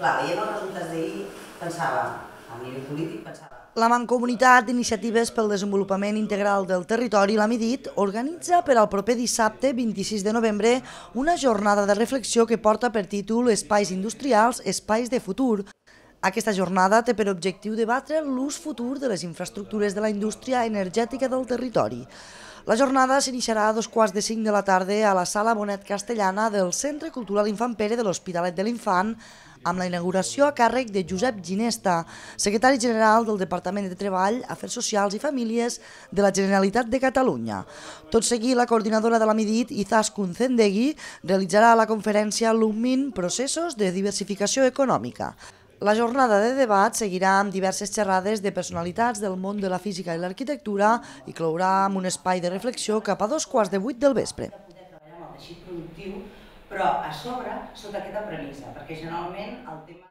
clar, veient els resultats d'ahir, pensava, a nivell polític, pensava... La Mancomunitat d'Iniciatives pel Desenvolupament Integral del Territori, la MIDIT, organitza per al proper dissabte 26 de novembre una jornada de reflexió que porta per títol Espais industrials, espais de futur, aquesta jornada té per objectiu debatre l'ús futur de les infraestructures de la indústria energètica del territori. La jornada s'iniciarà a dos quarts de cinc de la tarda a la Sala Bonet Castellana del Centre Cultural Infant Pere de l'Hospitalet de l'Infant amb la inauguració a càrrec de Josep Ginesta, secretari general del Departament de Treball, Afers Socials i Famílies de la Generalitat de Catalunya. Tot seguit, la coordinadora de la Midit, Izas Kunzendegui, realitzarà la conferència Lumin Processos de Diversificació Econòmica. La jornada de debat seguirà amb diverses xerrades de personalitats del món de la física i l'arquitectura i clourà amb un espai de reflexió cap a dos quarts de vuit del vespre. ...productiu, però a sobre, sota aquesta premissa, perquè generalment el tema...